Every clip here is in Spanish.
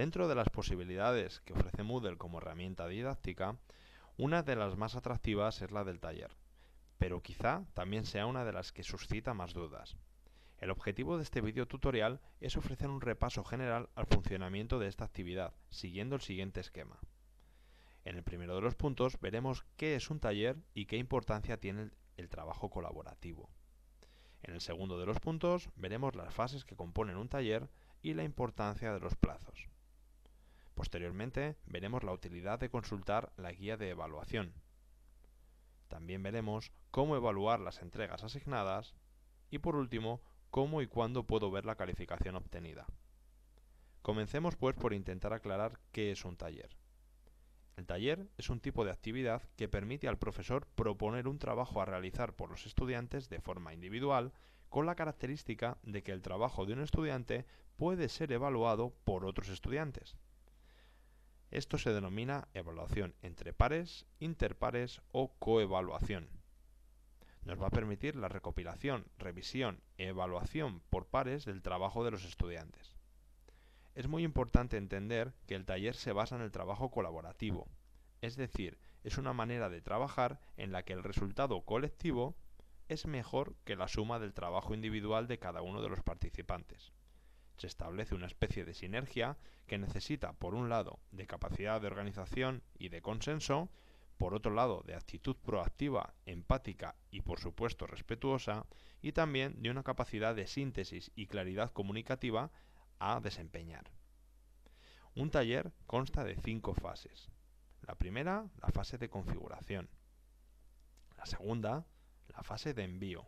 Dentro de las posibilidades que ofrece Moodle como herramienta didáctica, una de las más atractivas es la del taller, pero quizá también sea una de las que suscita más dudas. El objetivo de este vídeo tutorial es ofrecer un repaso general al funcionamiento de esta actividad, siguiendo el siguiente esquema. En el primero de los puntos veremos qué es un taller y qué importancia tiene el, el trabajo colaborativo. En el segundo de los puntos veremos las fases que componen un taller y la importancia de los plazos. Posteriormente veremos la utilidad de consultar la guía de evaluación. También veremos cómo evaluar las entregas asignadas y por último, cómo y cuándo puedo ver la calificación obtenida. Comencemos pues por intentar aclarar qué es un taller. El taller es un tipo de actividad que permite al profesor proponer un trabajo a realizar por los estudiantes de forma individual, con la característica de que el trabajo de un estudiante puede ser evaluado por otros estudiantes. Esto se denomina evaluación entre pares, interpares o coevaluación. Nos va a permitir la recopilación, revisión e evaluación por pares del trabajo de los estudiantes. Es muy importante entender que el taller se basa en el trabajo colaborativo, es decir, es una manera de trabajar en la que el resultado colectivo es mejor que la suma del trabajo individual de cada uno de los participantes se establece una especie de sinergia que necesita, por un lado, de capacidad de organización y de consenso, por otro lado, de actitud proactiva, empática y, por supuesto, respetuosa, y también de una capacidad de síntesis y claridad comunicativa a desempeñar. Un taller consta de cinco fases. La primera, la fase de configuración. La segunda, la fase de envío.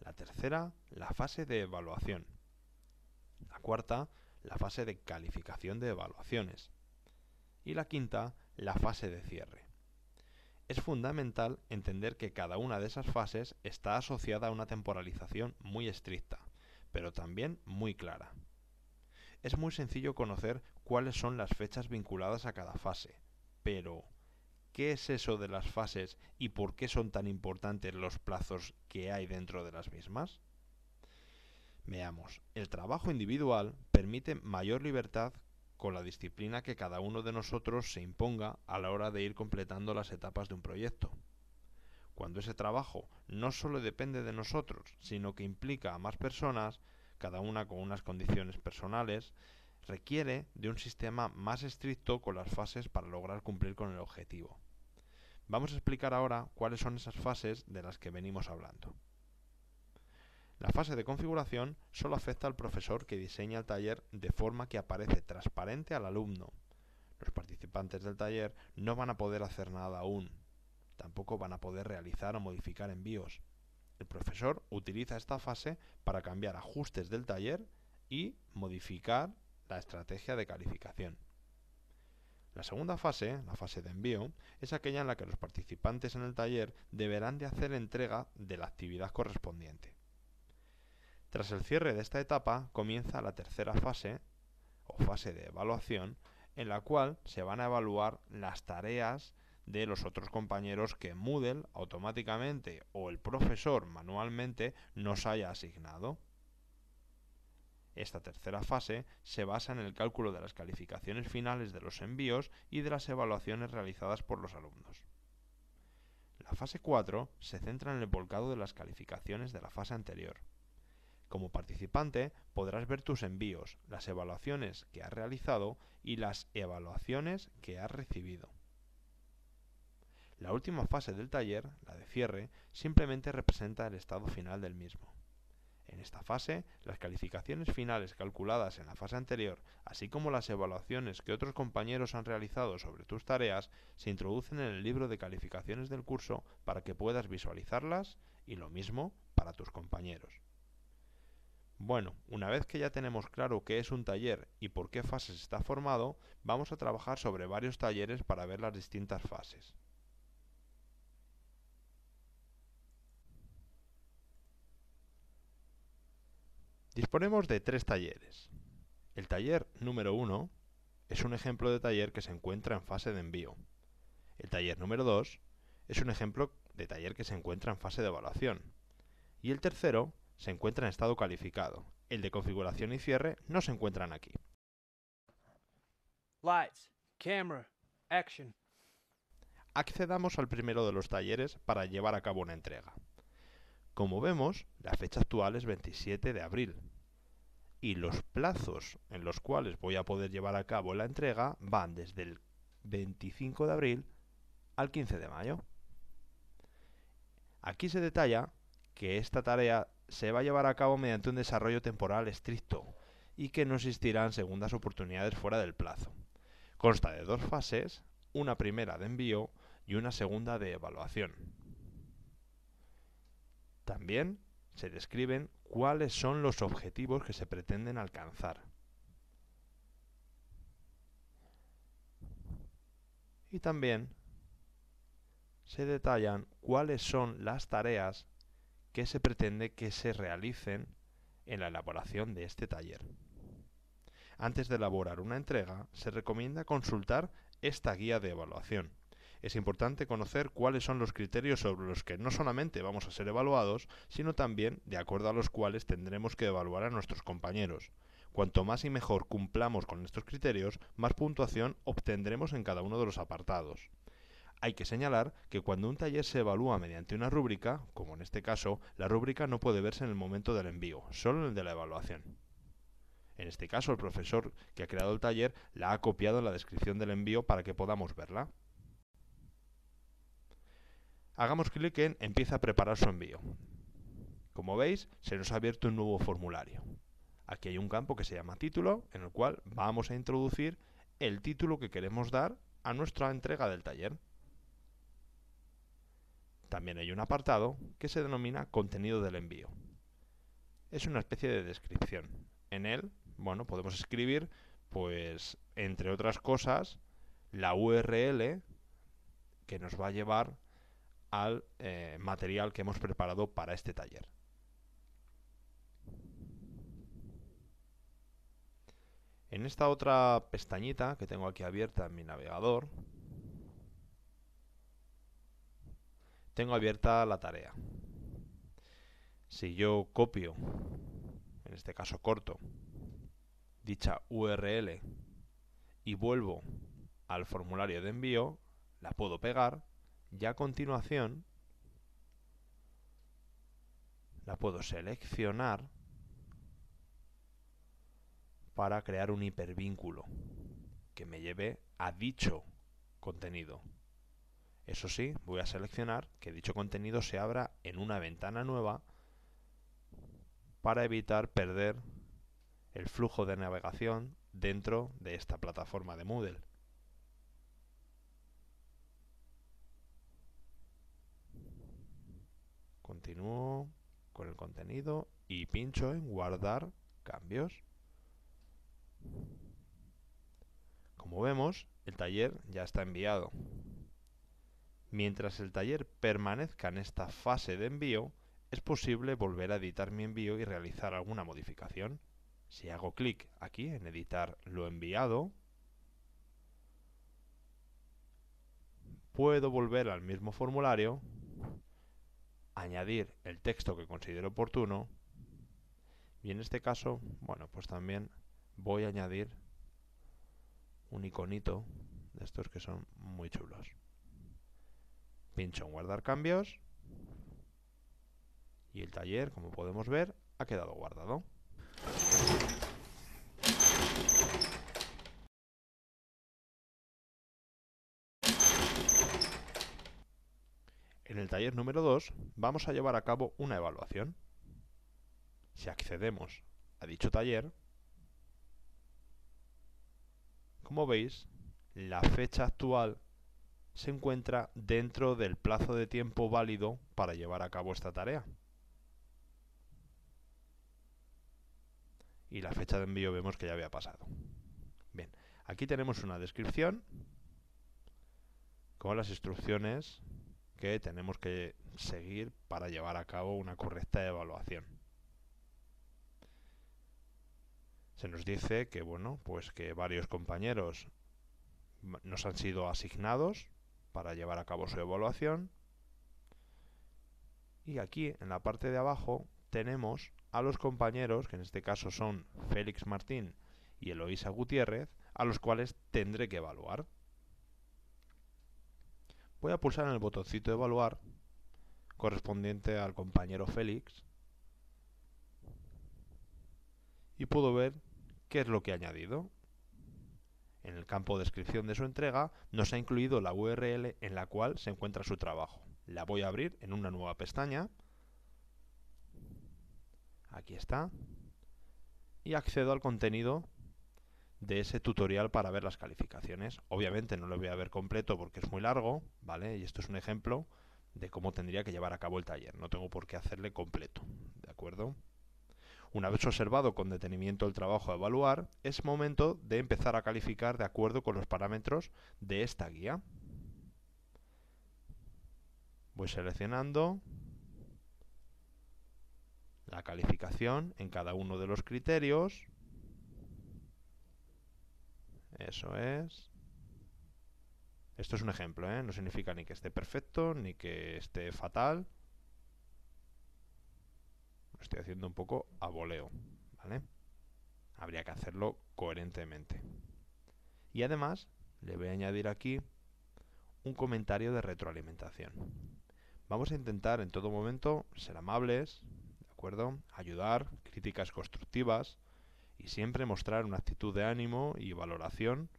La tercera, la fase de evaluación. La cuarta, la fase de calificación de evaluaciones. Y la quinta, la fase de cierre. Es fundamental entender que cada una de esas fases está asociada a una temporalización muy estricta, pero también muy clara. Es muy sencillo conocer cuáles son las fechas vinculadas a cada fase, pero ¿qué es eso de las fases y por qué son tan importantes los plazos que hay dentro de las mismas? Veamos, el trabajo individual permite mayor libertad con la disciplina que cada uno de nosotros se imponga a la hora de ir completando las etapas de un proyecto. Cuando ese trabajo no solo depende de nosotros, sino que implica a más personas, cada una con unas condiciones personales, requiere de un sistema más estricto con las fases para lograr cumplir con el objetivo. Vamos a explicar ahora cuáles son esas fases de las que venimos hablando. La fase de configuración solo afecta al profesor que diseña el taller de forma que aparece transparente al alumno. Los participantes del taller no van a poder hacer nada aún. Tampoco van a poder realizar o modificar envíos. El profesor utiliza esta fase para cambiar ajustes del taller y modificar la estrategia de calificación. La segunda fase, la fase de envío, es aquella en la que los participantes en el taller deberán de hacer entrega de la actividad correspondiente. Tras el cierre de esta etapa comienza la tercera fase, o fase de evaluación, en la cual se van a evaluar las tareas de los otros compañeros que Moodle automáticamente o el profesor manualmente nos haya asignado. Esta tercera fase se basa en el cálculo de las calificaciones finales de los envíos y de las evaluaciones realizadas por los alumnos. La fase 4 se centra en el volcado de las calificaciones de la fase anterior. Como participante podrás ver tus envíos, las evaluaciones que has realizado y las evaluaciones que has recibido. La última fase del taller, la de cierre, simplemente representa el estado final del mismo. En esta fase, las calificaciones finales calculadas en la fase anterior, así como las evaluaciones que otros compañeros han realizado sobre tus tareas, se introducen en el libro de calificaciones del curso para que puedas visualizarlas y lo mismo para tus compañeros. Bueno, una vez que ya tenemos claro qué es un taller y por qué fases está formado, vamos a trabajar sobre varios talleres para ver las distintas fases. Disponemos de tres talleres. El taller número uno es un ejemplo de taller que se encuentra en fase de envío. El taller número 2 es un ejemplo de taller que se encuentra en fase de evaluación. Y el tercero se encuentra en estado calificado. El de configuración y cierre no se encuentran aquí. Accedamos al primero de los talleres para llevar a cabo una entrega. Como vemos, la fecha actual es 27 de abril y los plazos en los cuales voy a poder llevar a cabo la entrega van desde el 25 de abril al 15 de mayo. Aquí se detalla que esta tarea se va a llevar a cabo mediante un desarrollo temporal estricto y que no existirán segundas oportunidades fuera del plazo. Consta de dos fases, una primera de envío y una segunda de evaluación. También se describen cuáles son los objetivos que se pretenden alcanzar. Y también se detallan cuáles son las tareas que se pretende que se realicen en la elaboración de este taller. Antes de elaborar una entrega, se recomienda consultar esta guía de evaluación. Es importante conocer cuáles son los criterios sobre los que no solamente vamos a ser evaluados, sino también de acuerdo a los cuales tendremos que evaluar a nuestros compañeros. Cuanto más y mejor cumplamos con estos criterios, más puntuación obtendremos en cada uno de los apartados. Hay que señalar que cuando un taller se evalúa mediante una rúbrica, como en este caso, la rúbrica no puede verse en el momento del envío, solo en el de la evaluación. En este caso, el profesor que ha creado el taller la ha copiado en la descripción del envío para que podamos verla. Hagamos clic en Empieza a preparar su envío. Como veis, se nos ha abierto un nuevo formulario. Aquí hay un campo que se llama Título, en el cual vamos a introducir el título que queremos dar a nuestra entrega del taller. También hay un apartado que se denomina contenido del envío. Es una especie de descripción. En él, bueno, podemos escribir, pues, entre otras cosas, la URL que nos va a llevar al eh, material que hemos preparado para este taller. En esta otra pestañita que tengo aquí abierta en mi navegador, tengo abierta la tarea. Si yo copio, en este caso corto, dicha URL y vuelvo al formulario de envío, la puedo pegar y a continuación la puedo seleccionar para crear un hipervínculo que me lleve a dicho contenido. Eso sí, voy a seleccionar que dicho contenido se abra en una ventana nueva para evitar perder el flujo de navegación dentro de esta plataforma de Moodle. Continúo con el contenido y pincho en guardar cambios. Como vemos, el taller ya está enviado. Mientras el taller permanezca en esta fase de envío, es posible volver a editar mi envío y realizar alguna modificación. Si hago clic aquí en editar lo enviado, puedo volver al mismo formulario, añadir el texto que considero oportuno y en este caso, bueno, pues también voy a añadir un iconito de estos que son muy chulos. Pincho en guardar cambios y el taller, como podemos ver, ha quedado guardado. En el taller número 2 vamos a llevar a cabo una evaluación. Si accedemos a dicho taller, como veis, la fecha actual se encuentra dentro del plazo de tiempo válido para llevar a cabo esta tarea. Y la fecha de envío vemos que ya había pasado. Bien, aquí tenemos una descripción con las instrucciones que tenemos que seguir para llevar a cabo una correcta evaluación. Se nos dice que bueno, pues que varios compañeros nos han sido asignados para llevar a cabo su evaluación. Y aquí en la parte de abajo tenemos a los compañeros, que en este caso son Félix Martín y Eloisa Gutiérrez, a los cuales tendré que evaluar. Voy a pulsar en el botoncito de evaluar correspondiente al compañero Félix y puedo ver qué es lo que ha añadido. En el campo de descripción de su entrega nos ha incluido la URL en la cual se encuentra su trabajo. La voy a abrir en una nueva pestaña. Aquí está. Y accedo al contenido de ese tutorial para ver las calificaciones. Obviamente no lo voy a ver completo porque es muy largo, ¿vale? Y esto es un ejemplo de cómo tendría que llevar a cabo el taller. No tengo por qué hacerle completo, ¿de acuerdo? Una vez observado con detenimiento el trabajo a evaluar, es momento de empezar a calificar de acuerdo con los parámetros de esta guía. Voy seleccionando la calificación en cada uno de los criterios. Eso es. Esto es un ejemplo, ¿eh? no significa ni que esté perfecto ni que esté fatal. Lo estoy haciendo un poco a voleo, ¿vale? Habría que hacerlo coherentemente. Y además, le voy a añadir aquí un comentario de retroalimentación. Vamos a intentar en todo momento ser amables, ¿de acuerdo? Ayudar, críticas constructivas y siempre mostrar una actitud de ánimo y valoración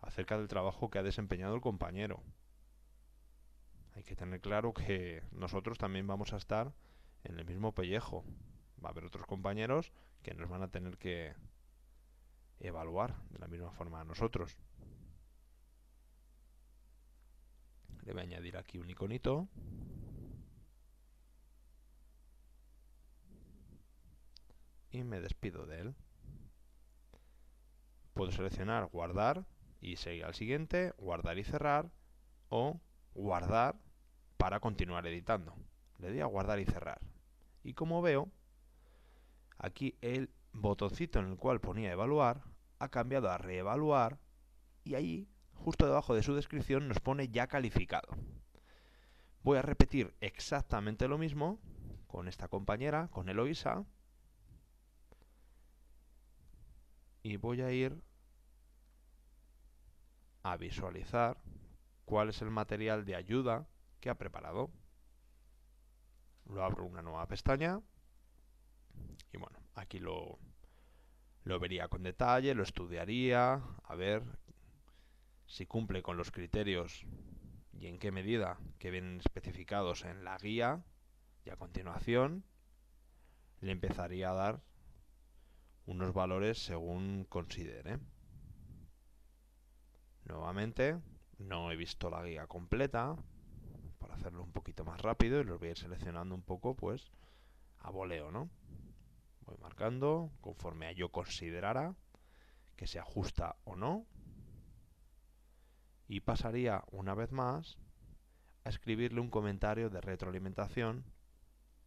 acerca del trabajo que ha desempeñado el compañero. Hay que tener claro que nosotros también vamos a estar en el mismo pellejo. Va a haber otros compañeros que nos van a tener que evaluar de la misma forma a nosotros. Le voy a añadir aquí un iconito. Y me despido de él. Puedo seleccionar guardar y seguir al siguiente, guardar y cerrar o guardar para continuar editando. Le doy a guardar y cerrar. Y como veo, aquí el botoncito en el cual ponía evaluar ha cambiado a reevaluar y ahí, justo debajo de su descripción, nos pone ya calificado. Voy a repetir exactamente lo mismo con esta compañera, con Eloisa. Y voy a ir a visualizar cuál es el material de ayuda que ha preparado lo abro una nueva pestaña y bueno, aquí lo, lo vería con detalle, lo estudiaría, a ver si cumple con los criterios y en qué medida que vienen especificados en la guía y a continuación le empezaría a dar unos valores según considere. Nuevamente, no he visto la guía completa, hacerlo un poquito más rápido y los voy a ir seleccionando un poco, pues, a voleo, ¿no? Voy marcando conforme a yo considerara que se ajusta o no. Y pasaría una vez más a escribirle un comentario de retroalimentación,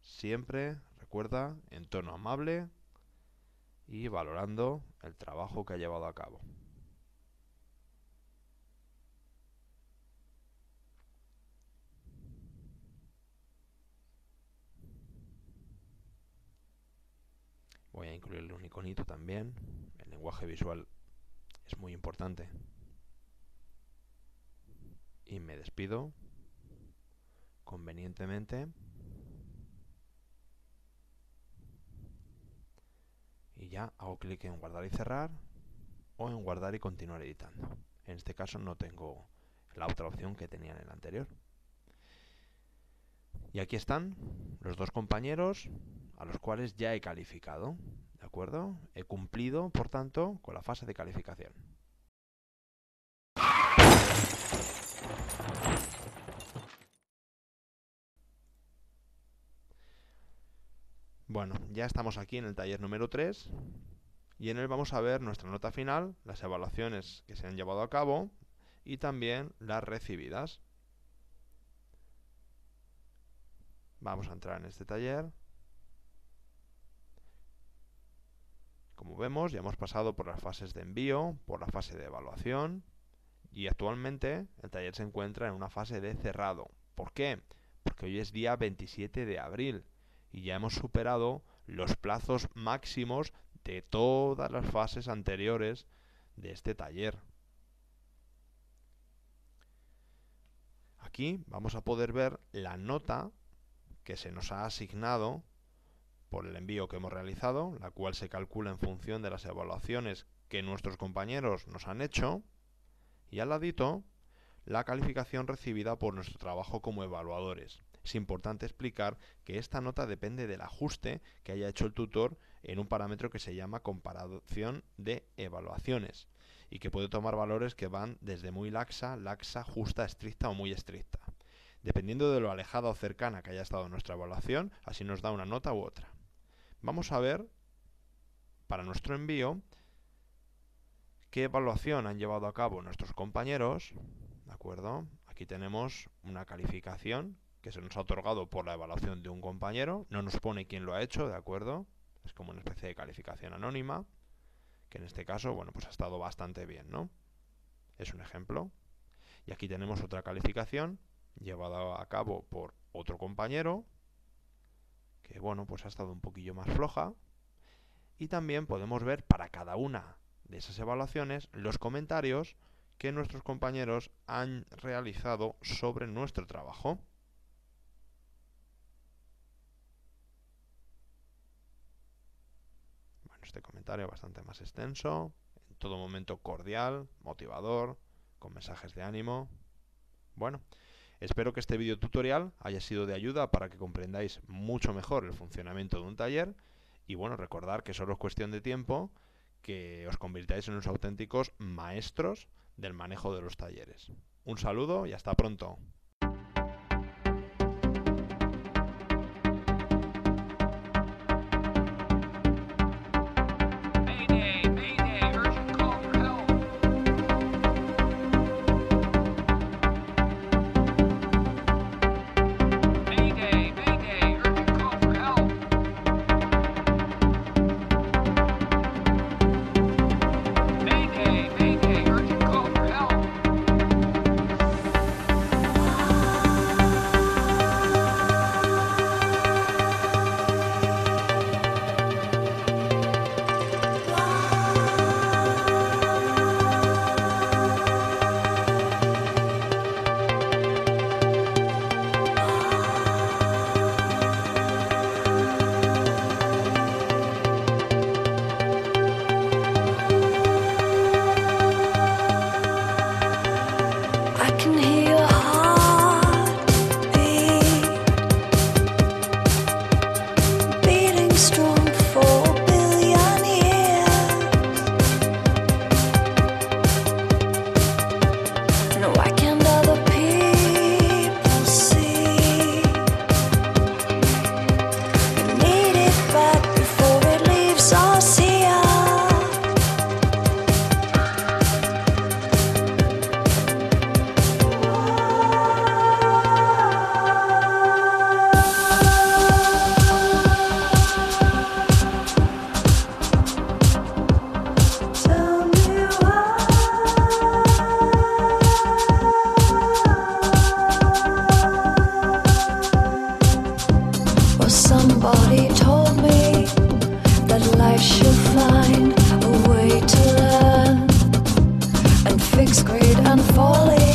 siempre, recuerda, en tono amable y valorando el trabajo que ha llevado a cabo. Voy a incluirle un iconito también. El lenguaje visual es muy importante. Y me despido convenientemente. Y ya hago clic en guardar y cerrar o en guardar y continuar editando. En este caso no tengo la otra opción que tenía en el anterior. Y aquí están los dos compañeros a los cuales ya he calificado. ¿De acuerdo? He cumplido, por tanto, con la fase de calificación. Bueno, ya estamos aquí en el taller número 3 y en él vamos a ver nuestra nota final, las evaluaciones que se han llevado a cabo y también las recibidas. Vamos a entrar en este taller. Como vemos, ya hemos pasado por las fases de envío, por la fase de evaluación y actualmente el taller se encuentra en una fase de cerrado. ¿Por qué? Porque hoy es día 27 de abril y ya hemos superado los plazos máximos de todas las fases anteriores de este taller. Aquí vamos a poder ver la nota que se nos ha asignado por el envío que hemos realizado, la cual se calcula en función de las evaluaciones que nuestros compañeros nos han hecho, y al ladito, la calificación recibida por nuestro trabajo como evaluadores. Es importante explicar que esta nota depende del ajuste que haya hecho el tutor en un parámetro que se llama comparación de evaluaciones y que puede tomar valores que van desde muy laxa, laxa, justa, estricta o muy estricta. Dependiendo de lo alejada o cercana que haya estado nuestra evaluación, así nos da una nota u otra. Vamos a ver, para nuestro envío, qué evaluación han llevado a cabo nuestros compañeros, ¿de acuerdo? Aquí tenemos una calificación que se nos ha otorgado por la evaluación de un compañero, no nos pone quién lo ha hecho, ¿de acuerdo? Es como una especie de calificación anónima, que en este caso, bueno, pues ha estado bastante bien, ¿no? Es un ejemplo. Y aquí tenemos otra calificación llevada a cabo por otro compañero, eh, bueno, pues ha estado un poquillo más floja. Y también podemos ver para cada una de esas evaluaciones los comentarios que nuestros compañeros han realizado sobre nuestro trabajo. Bueno, este comentario bastante más extenso, en todo momento cordial, motivador, con mensajes de ánimo. Bueno, Espero que este video tutorial haya sido de ayuda para que comprendáis mucho mejor el funcionamiento de un taller y bueno, recordar que solo es cuestión de tiempo que os convirtáis en unos auténticos maestros del manejo de los talleres. Un saludo y hasta pronto. fixed grade and falling.